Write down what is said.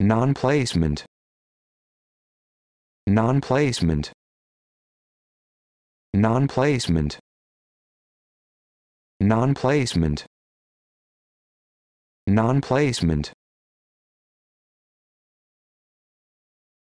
Non-placement. Non-placement. Non-placement. Non-placement. Non-placement.